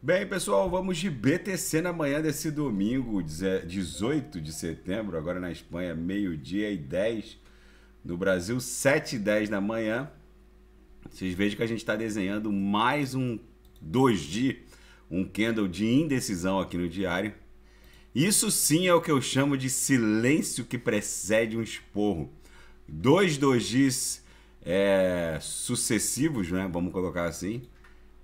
Bem, pessoal, vamos de BTC na manhã desse domingo, 18 de setembro, agora na Espanha, meio-dia e 10. No Brasil, 7 e 10 da manhã. Vocês vejam que a gente está desenhando mais um 2D, um candle de indecisão aqui no diário. Isso sim é o que eu chamo de silêncio que precede um esporro. Dois 2Ds é, eh, sucessivos, né? Vamos colocar assim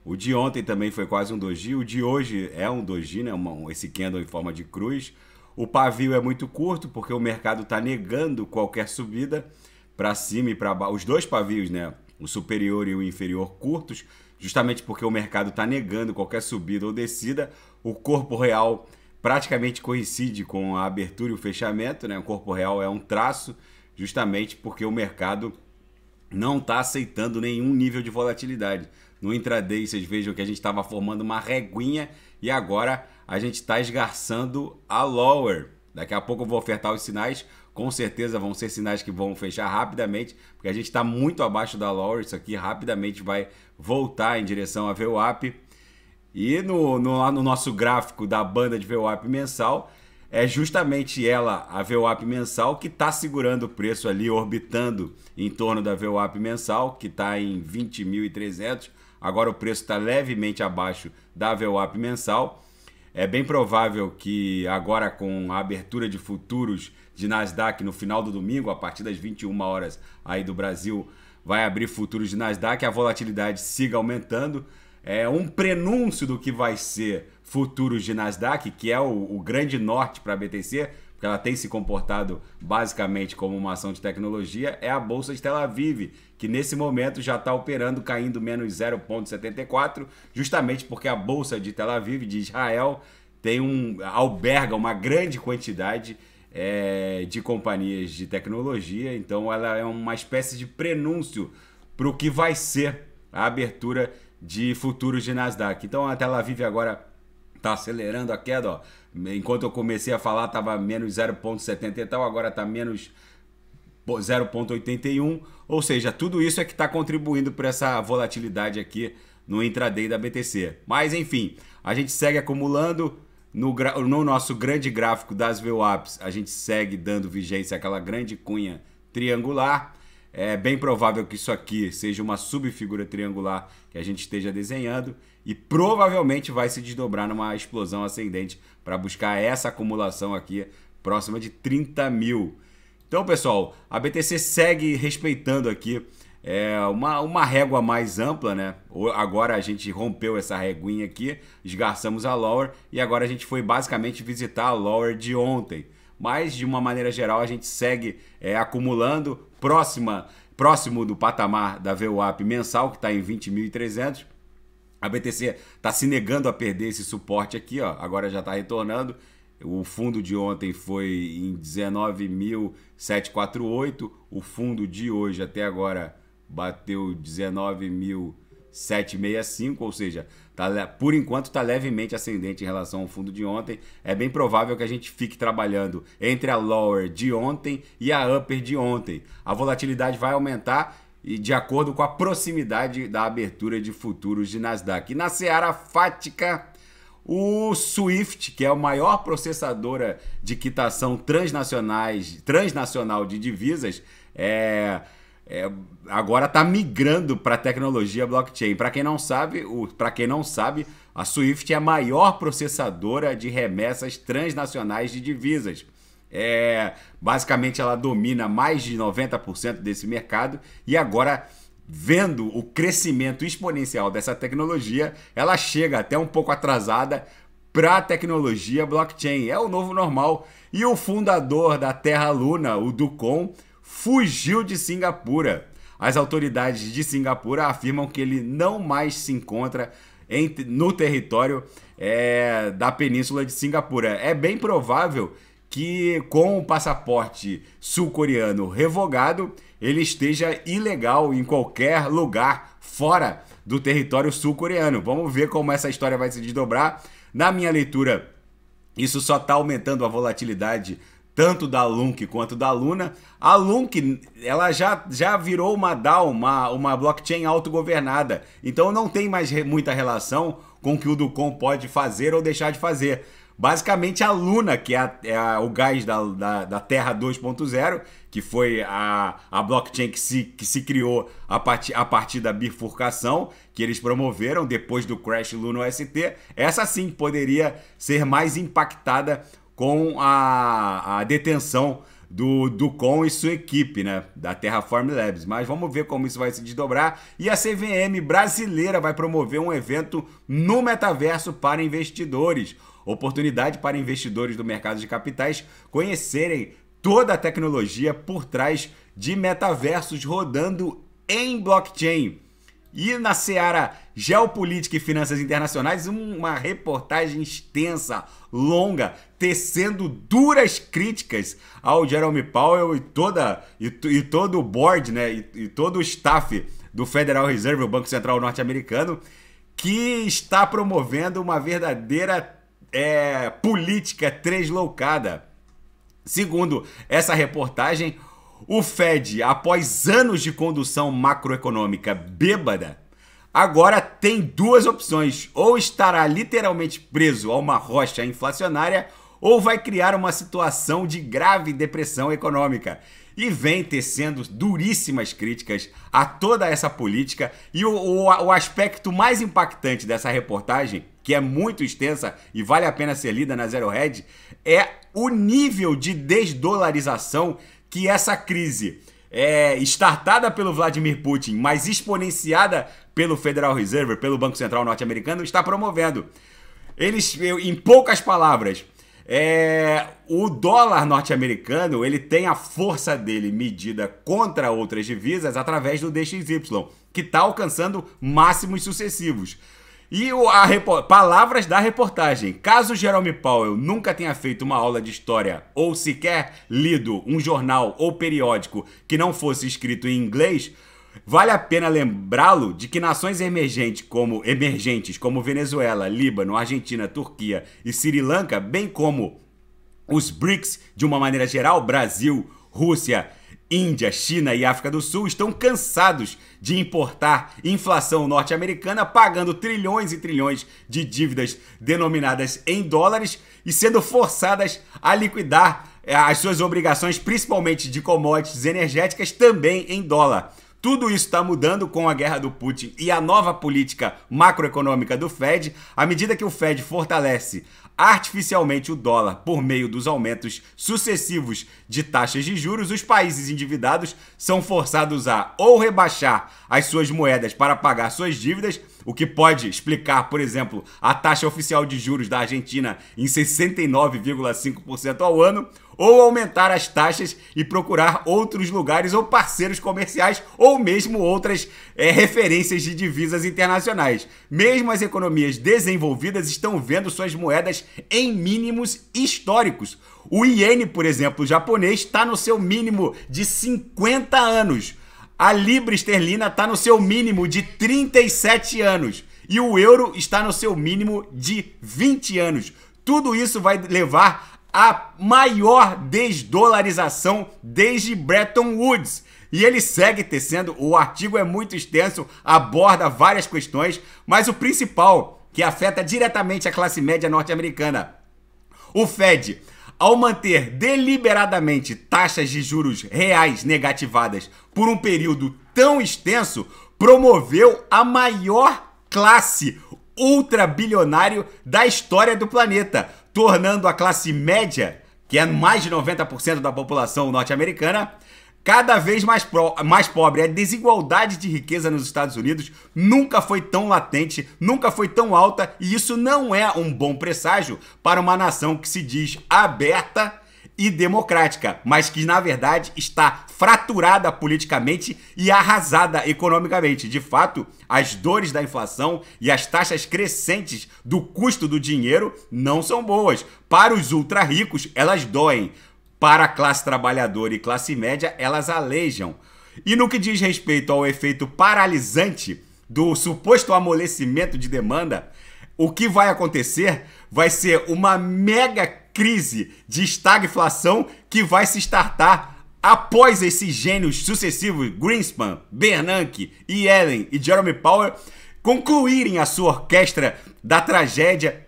o de ontem também foi quase um doji. O de hoje é um doji, né? Uma, esse candle em forma de cruz. O pavio é muito curto porque o mercado está negando qualquer subida para cima e para baixo. Os dois pavios, né? O superior e o inferior curtos, justamente porque o mercado está negando qualquer subida ou descida. O corpo real praticamente coincide com a abertura e o fechamento, né? O corpo real é um traço, justamente porque o mercado não está aceitando nenhum nível de volatilidade no intraday, vocês vejam que a gente estava formando uma reguinha e agora a gente está esgarçando a lower. Daqui a pouco eu vou ofertar os sinais, com certeza vão ser sinais que vão fechar rapidamente, porque a gente está muito abaixo da lower, isso aqui rapidamente vai voltar em direção a VWAP. E no, no, lá no nosso gráfico da banda de VWAP mensal, é justamente ela, a VWAP mensal, que está segurando o preço ali, orbitando em torno da VWAP mensal, que está em 20.300, Agora o preço está levemente abaixo da VWAP mensal. É bem provável que agora com a abertura de futuros de Nasdaq no final do domingo, a partir das 21 horas aí do Brasil, vai abrir futuros de Nasdaq, a volatilidade siga aumentando. É um prenúncio do que vai ser futuros de Nasdaq, que é o, o grande norte para a BTC, que ela tem se comportado basicamente como uma ação de tecnologia, é a Bolsa de Tel Aviv, que nesse momento já está operando caindo menos 0,74, justamente porque a Bolsa de Tel Aviv de Israel tem um alberga uma grande quantidade é, de companhias de tecnologia, então ela é uma espécie de prenúncio para o que vai ser a abertura de futuros de Nasdaq. Então a Tel Aviv agora tá acelerando a queda, ó. Enquanto eu comecei a falar, tava menos 0,70 e tal, agora tá menos 0,81. Ou seja, tudo isso é que está contribuindo para essa volatilidade aqui no intraday da BTC. Mas enfim, a gente segue acumulando. No, no nosso grande gráfico das VWAPs, a gente segue dando vigência àquela grande cunha triangular. É bem provável que isso aqui seja uma subfigura triangular que a gente esteja desenhando e provavelmente vai se desdobrar numa explosão ascendente para buscar essa acumulação aqui próxima de 30 mil. Então, pessoal, a BTC segue respeitando aqui é, uma, uma régua mais ampla, né? Agora a gente rompeu essa reguinha aqui, esgarçamos a lower e agora a gente foi basicamente visitar a lower de ontem mas de uma maneira geral a gente segue é, acumulando próxima, próximo do patamar da VWAP mensal, que está em 20.300. A BTC está se negando a perder esse suporte aqui, ó. agora já está retornando. O fundo de ontem foi em 19.748, o fundo de hoje até agora bateu mil 765, ou seja, tá, por enquanto está levemente ascendente em relação ao fundo de ontem. É bem provável que a gente fique trabalhando entre a lower de ontem e a upper de ontem. A volatilidade vai aumentar e de acordo com a proximidade da abertura de futuros de Nasdaq. E na seara fática, o Swift, que é a maior processadora de quitação transnacionais, transnacional de divisas, é é, agora está migrando para a tecnologia blockchain. Para quem não sabe, para quem não sabe, a Swift é a maior processadora de remessas transnacionais de divisas. É, basicamente, ela domina mais de 90% desse mercado e agora vendo o crescimento exponencial dessa tecnologia, ela chega até um pouco atrasada para a tecnologia blockchain. É o novo normal. E o fundador da Terra Luna, o Ducon, fugiu de Singapura. As autoridades de Singapura afirmam que ele não mais se encontra em, no território é, da península de Singapura. É bem provável que, com o passaporte sul-coreano revogado, ele esteja ilegal em qualquer lugar fora do território sul-coreano. Vamos ver como essa história vai se desdobrar. Na minha leitura, isso só está aumentando a volatilidade tanto da LUNC quanto da Luna. A LUNC ela já, já virou uma DAO, uma, uma blockchain autogovernada. Então não tem mais re, muita relação com o que o Ducom pode fazer ou deixar de fazer. Basicamente, a Luna, que é, a, é a, o gás da, da, da Terra 2.0, que foi a, a blockchain que se, que se criou a, part, a partir da bifurcação, que eles promoveram depois do crash Luna OST, essa sim poderia ser mais impactada com a, a detenção do Ducon e sua equipe, né, da Terraform Labs. Mas vamos ver como isso vai se desdobrar. E a CVM brasileira vai promover um evento no metaverso para investidores. Oportunidade para investidores do mercado de capitais conhecerem toda a tecnologia por trás de metaversos rodando em blockchain. E na seara Geopolítica e Finanças Internacionais, uma reportagem extensa, longa, tecendo duras críticas ao Jerome Powell e, toda, e, e todo o board, né, e, e todo o staff do Federal Reserve, o Banco Central Norte-Americano, que está promovendo uma verdadeira é, política tresloucada. Segundo essa reportagem, o Fed, após anos de condução macroeconômica bêbada, agora tem duas opções: ou estará literalmente preso a uma rocha inflacionária, ou vai criar uma situação de grave depressão econômica. E vem tecendo duríssimas críticas a toda essa política. E o, o, o aspecto mais impactante dessa reportagem, que é muito extensa e vale a pena ser lida na Zero Red, é o nível de desdolarização que essa crise é startada pelo Vladimir Putin, mas exponenciada pelo Federal Reserve, pelo Banco Central norte-americano, está promovendo. Eles, em poucas palavras, é, o dólar norte-americano ele tem a força dele medida contra outras divisas através do DXY, que está alcançando máximos sucessivos. E a palavras da reportagem. Caso Jerome Powell nunca tenha feito uma aula de história ou sequer lido um jornal ou periódico que não fosse escrito em inglês, Vale a pena lembrá-lo de que nações emergentes como, emergentes como Venezuela, Líbano, Argentina, Turquia e Sri Lanka, bem como os BRICS de uma maneira geral, Brasil, Rússia Índia, China e África do Sul estão cansados de importar inflação norte-americana, pagando trilhões e trilhões de dívidas denominadas em dólares e sendo forçadas a liquidar eh, as suas obrigações, principalmente de commodities energéticas, também em dólar. Tudo isso está mudando com a guerra do Putin e a nova política macroeconômica do Fed. À medida que o Fed fortalece artificialmente o dólar por meio dos aumentos sucessivos de taxas de juros, os países endividados são forçados a ou rebaixar as suas moedas para pagar suas dívidas o que pode explicar, por exemplo, a taxa oficial de juros da Argentina em 69,5% ao ano, ou aumentar as taxas e procurar outros lugares ou parceiros comerciais ou mesmo outras é, referências de divisas internacionais. Mesmo as economias desenvolvidas estão vendo suas moedas em mínimos históricos. O iene, por exemplo, japonês, está no seu mínimo de 50 anos a libra esterlina está no seu mínimo de 37 anos e o euro está no seu mínimo de 20 anos. Tudo isso vai levar à maior desdolarização desde Bretton Woods. E ele segue tecendo, o artigo é muito extenso, aborda várias questões, mas o principal, que afeta diretamente a classe média norte-americana, o Fed ao manter deliberadamente taxas de juros reais negativadas por um período tão extenso, promoveu a maior classe ultrabilionária da história do planeta, tornando a classe média, que é mais de 90% da população norte-americana, cada vez mais, pro, mais pobre. A desigualdade de riqueza nos Estados Unidos nunca foi tão latente, nunca foi tão alta, e isso não é um bom presságio para uma nação que se diz aberta e democrática, mas que na verdade está fraturada politicamente e arrasada economicamente. De fato, as dores da inflação e as taxas crescentes do custo do dinheiro não são boas. Para os ultra ricos, elas doem para a classe trabalhadora e classe média, elas alejam. E no que diz respeito ao efeito paralisante do suposto amolecimento de demanda, o que vai acontecer vai ser uma mega crise de estagflação que vai se startar após esses gênios sucessivos Greenspan, Bernanke e Ellen e Jeremy Powell concluírem a sua orquestra da tragédia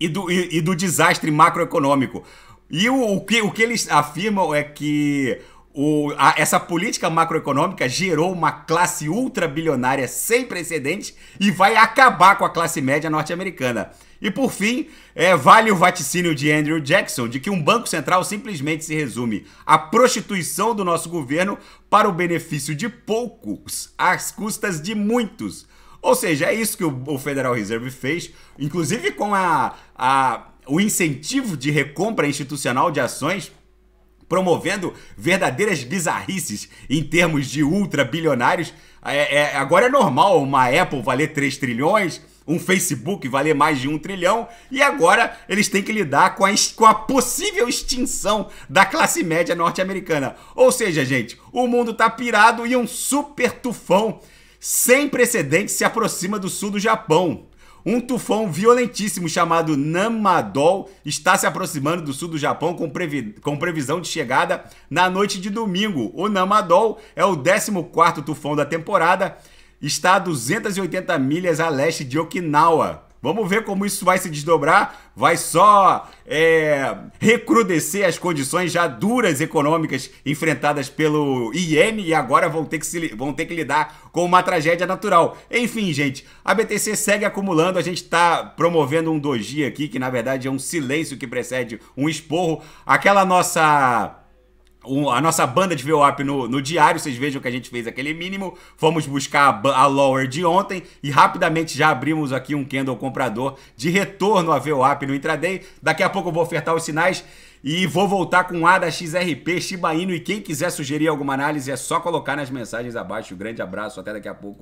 e do, e, e do desastre macroeconômico. E o, o, que, o que eles afirmam é que o, a, essa política macroeconômica gerou uma classe ultrabilionária sem precedentes e vai acabar com a classe média norte-americana. E por fim, é, vale o vaticínio de Andrew Jackson de que um banco central simplesmente se resume à prostituição do nosso governo para o benefício de poucos, às custas de muitos. Ou seja, é isso que o, o Federal Reserve fez, inclusive com a, a o incentivo de recompra institucional de ações promovendo verdadeiras bizarrices em termos de ultra bilionários. É, é, agora é normal uma Apple valer 3 trilhões, um Facebook valer mais de 1 trilhão, e agora eles têm que lidar com a, com a possível extinção da classe média norte-americana. Ou seja, gente, o mundo tá pirado e um super tufão sem precedentes se aproxima do sul do Japão. Um tufão violentíssimo chamado Namadol está se aproximando do sul do Japão com, previ com previsão de chegada na noite de domingo. O Namadol é o 14 tufão da temporada, está a 280 milhas a leste de Okinawa. Vamos ver como isso vai se desdobrar. Vai só é, recrudescer as condições já duras econômicas enfrentadas pelo IEM e agora vão ter, que se, vão ter que lidar com uma tragédia natural. Enfim, gente, a BTC segue acumulando. A gente está promovendo um doji aqui, que na verdade é um silêncio que precede um esporro. Aquela nossa a nossa banda de VWAP no, no diário, vocês vejam que a gente fez aquele mínimo. Fomos buscar a, a lower de ontem e rapidamente já abrimos aqui um candle comprador de retorno a VWAP no intraday. Daqui a pouco eu vou ofertar os sinais. E vou voltar com A da XRP, Shiba Inu. E quem quiser sugerir alguma análise é só colocar nas mensagens abaixo. Um grande abraço, até daqui a pouco.